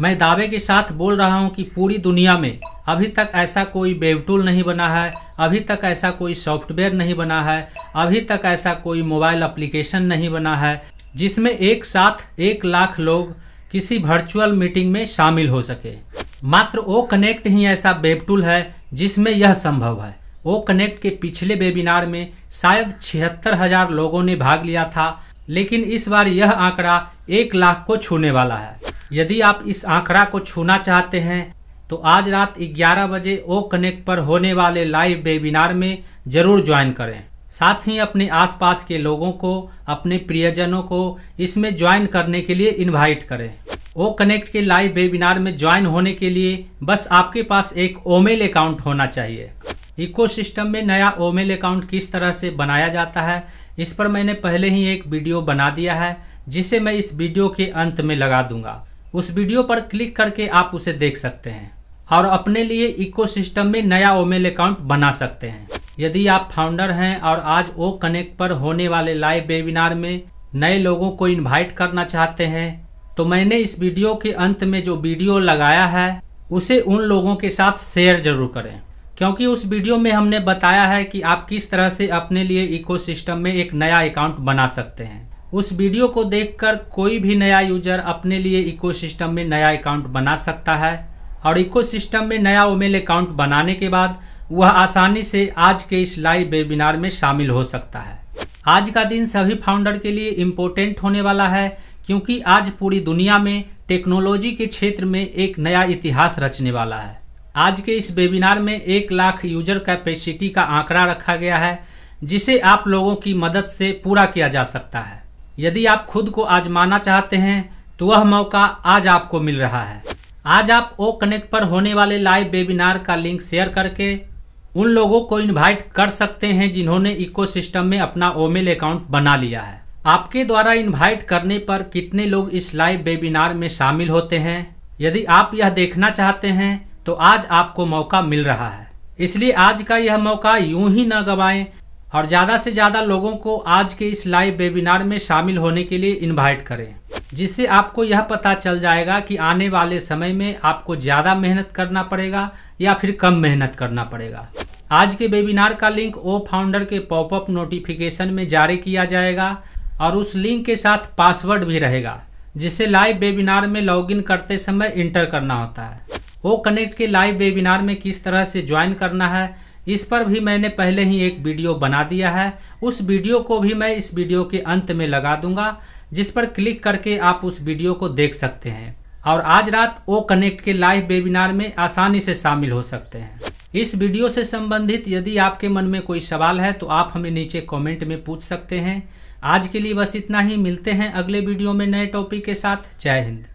मैं दावे के साथ बोल रहा हूं कि पूरी दुनिया में अभी तक ऐसा कोई वेब टूल नहीं बना है अभी तक ऐसा कोई सॉफ्टवेयर नहीं बना है अभी तक ऐसा कोई मोबाइल एप्लीकेशन नहीं बना है जिसमें एक साथ एक लाख लोग किसी वर्चुअल मीटिंग में शामिल हो सके मात्र ओ कनेक्ट ही ऐसा वेब टूल है जिसमें यह संभव है ओ कनेक्ट के पिछले वेबिनार में शायद छिहत्तर हजार लोगों ने भाग लिया था लेकिन इस बार यह आंकड़ा एक लाख को छूने वाला है यदि आप इस आंकड़ा को छूना चाहते हैं तो आज रात 11 बजे ओ कनेक्ट पर होने वाले लाइव वेबिनार में जरूर ज्वाइन करें साथ ही अपने आसपास के लोगों को अपने प्रियजनों को इसमें ज्वाइन करने के लिए इनवाइट करें ओ कनेक्ट के लाइव वेबिनार में ज्वाइन होने के लिए बस आपके पास एक ओमेल अकाउंट होना चाहिए इकोसिस्टम में नया ओमेल अकाउंट किस तरह से बनाया जाता है इस पर मैंने पहले ही एक वीडियो बना दिया है जिसे मैं इस वीडियो के अंत में लगा दूंगा उस वीडियो पर क्लिक करके आप उसे देख सकते हैं और अपने लिए इकोसिस्टम में नया ओमेल अकाउंट बना सकते हैं यदि आप फाउंडर हैं और आज ओ कनेक्ट पर होने वाले लाइव वेबिनार में नए लोगों को इनवाइट करना चाहते हैं तो मैंने इस वीडियो के अंत में जो वीडियो लगाया है उसे उन लोगों के साथ शेयर जरूर करें क्योंकि उस वीडियो में हमने बताया है कि आप किस तरह से अपने लिए इकोसिस्टम में एक नया अकाउंट बना सकते हैं उस वीडियो को देखकर कोई भी नया यूजर अपने लिए इकोसिस्टम में नया अकाउंट बना सकता है और इकोसिस्टम में नया ओमेल अकाउंट बनाने के बाद वह आसानी से आज के इस लाइव वेबिनार में शामिल हो सकता है आज का दिन सभी फाउंडर के लिए इम्पोर्टेंट होने वाला है क्योंकि आज पूरी दुनिया में टेक्नोलॉजी के क्षेत्र में एक नया इतिहास रचने वाला है आज के इस वेबिनार में एक लाख यूजर कैपेसिटी का आंकड़ा रखा गया है जिसे आप लोगों की मदद से पूरा किया जा सकता है यदि आप खुद को आजमाना चाहते हैं तो वह मौका आज आपको मिल रहा है आज आप ओ कनेक्ट पर होने वाले लाइव वेबिनार का लिंक शेयर करके उन लोगों को इनवाइट कर सकते हैं जिन्होंने इकोसिस्टम में अपना ओमेल अकाउंट बना लिया है आपके द्वारा इनवाइट करने पर कितने लोग इस लाइव वेबिनार में शामिल होते हैं यदि आप यह देखना चाहते हैं तो आज आपको मौका मिल रहा है इसलिए आज का यह मौका यूं ही न गवाएं और ज़्यादा से ज़्यादा लोगों को आज के इस लाइव वेबिनार में शामिल होने के लिए इनवाइट करें जिससे आपको यह पता चल जाएगा कि आने वाले समय में आपको ज़्यादा मेहनत करना पड़ेगा या फिर कम मेहनत करना पड़ेगा आज के वेबिनार का लिंक ओ फाउंडर के पॉपअप नोटिफिकेशन में जारी किया जाएगा और उस लिंक के साथ पासवर्ड भी रहेगा जिसे लाइव वेबिनार में लॉगिन करते समय इंटर करना होता है ओ कनेक्ट के लाइव वेबिनार में किस तरह से ज्वाइन करना है इस पर भी मैंने पहले ही एक वीडियो बना दिया है उस वीडियो को भी मैं इस वीडियो के अंत में लगा दूंगा जिस पर क्लिक करके आप उस वीडियो को देख सकते हैं और आज रात ओ कनेक्ट के लाइव वेबिनार में आसानी से शामिल हो सकते हैं इस वीडियो से संबंधित यदि आपके मन में कोई सवाल है तो आप हमें नीचे कमेंट में पूछ सकते हैं आज के लिए बस इतना ही मिलते हैं अगले वीडियो में नए टॉपिक के साथ जय हिंद